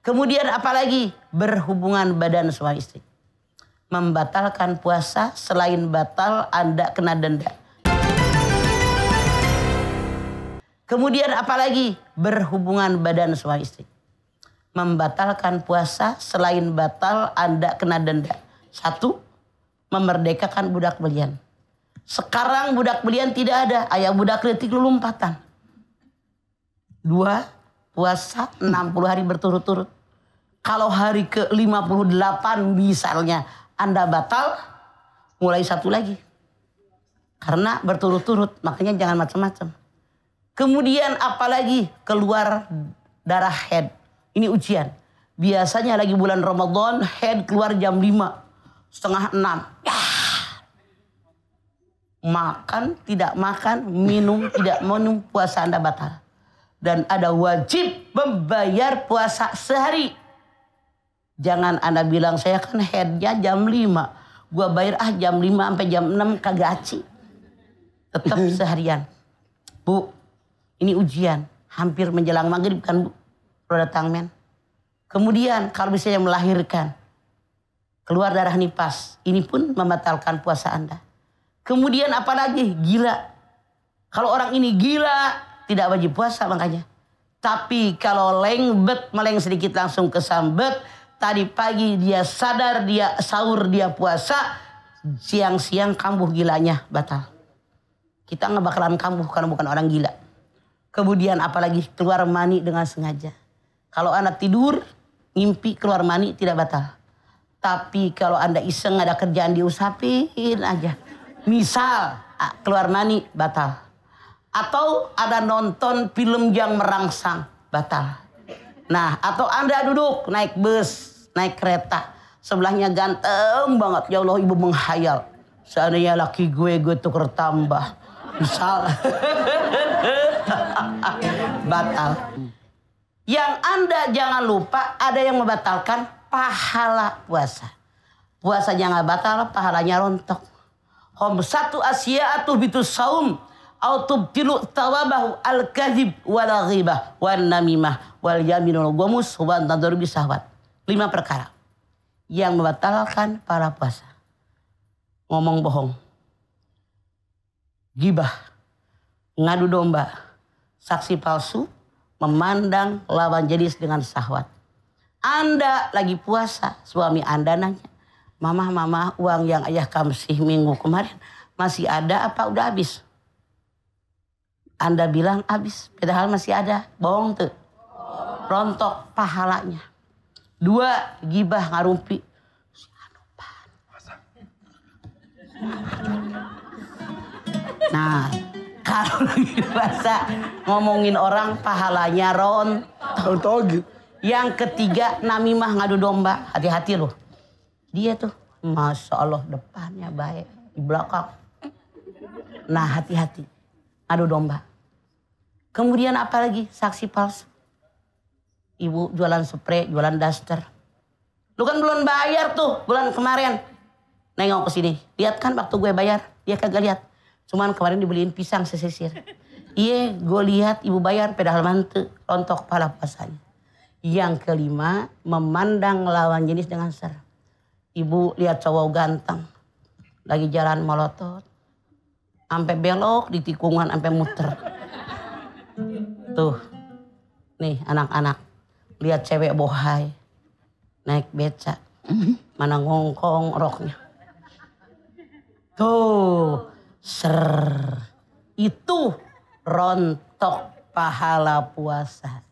Kemudian apalagi berhubungan badan suami istri. Membatalkan puasa selain batal Anda kena denda. Kemudian apalagi berhubungan badan suami istri. Membatalkan puasa selain batal Anda kena denda. Satu, memerdekakan budak belian. Sekarang budak belian tidak ada. Ayah budak kritik lu lompatan. Dua, puasa 60 hari berturut-turut. Kalau hari ke-58 misalnya Anda batal, mulai satu lagi. Karena berturut-turut, makanya jangan macam-macam. Kemudian apalagi keluar darah head. Ini ujian. Biasanya lagi bulan Ramadan, head keluar jam 5, setengah 6. Ya. Makan, tidak makan, minum, tidak minum, puasa Anda batal dan ada wajib membayar puasa sehari. Jangan Anda bilang saya kan headnya jam 5. Gua bayar ah jam 5 sampai jam 6 kagak aci. Tetap seharian. Bu, ini ujian. Hampir menjelang maghrib kan Bu. Lo datang men. Kemudian kalau misalnya melahirkan. Keluar darah nipas. Ini pun membatalkan puasa Anda. Kemudian apa lagi gila. Kalau orang ini gila, tidak wajib puasa makanya. Tapi kalau lengbet meleng sedikit langsung kesambet. Tadi pagi dia sadar, dia sahur, dia puasa. Siang-siang kambuh gilanya batal. Kita nggak bakalan kambuh karena bukan orang gila. Kemudian apalagi keluar mani dengan sengaja. Kalau anak tidur, ngimpi keluar mani tidak batal. Tapi kalau anda iseng ada kerjaan diusapin aja. Misal ah, keluar mani batal atau ada nonton film yang merangsang batal. Nah, atau Anda duduk naik bus, naik kereta, sebelahnya ganteng banget. Ya Allah, Ibu menghayal. Seandainya laki gue, gue tuker tambah. Misal. batal. Yang Anda jangan lupa ada yang membatalkan pahala puasa. Puasanya nggak batal, pahalanya rontok. Hom satu Asia atuh bitu saum au tubtilu thawabahu al kadhib wal ghibah wan namimah wal yaminul gomus wan tadrubi sahwat. Lima perkara yang membatalkan para puasa. Ngomong bohong. Gibah. Ngadu domba. Saksi palsu. Memandang lawan jenis dengan sahwat. Anda lagi puasa. Suami Anda nanya. Mama, mama uang yang ayah sih minggu kemarin. Masih ada apa udah habis? Anda bilang habis, padahal masih ada. Bohong tuh. Rontok pahalanya. Dua, gibah ngarumpi. Nah, kalau lagi rasa ngomongin orang pahalanya ron. Rontok. Yang ketiga, namimah ngadu domba. Hati-hati loh. Dia tuh, Masya Allah depannya baik. Di belakang. Nah, hati-hati. Ngadu domba. Kemudian apa lagi? Saksi palsu. Ibu jualan spray, jualan daster. Lu kan belum bayar tuh bulan kemarin. Nengok ke sini. Lihat kan waktu gue bayar. Dia kagak lihat. Cuman kemarin dibeliin pisang sesisir. Iya, gue lihat ibu bayar pedal mantu. Rontok pala pasanya Yang kelima, memandang lawan jenis dengan ser. Ibu lihat cowok ganteng. Lagi jalan molotot. Sampai belok di tikungan, sampai muter. Tuh. Nih anak-anak. Lihat cewek bohai. Naik beca. Mana ngongkong roknya. Tuh. Ser. Itu rontok pahala puasa.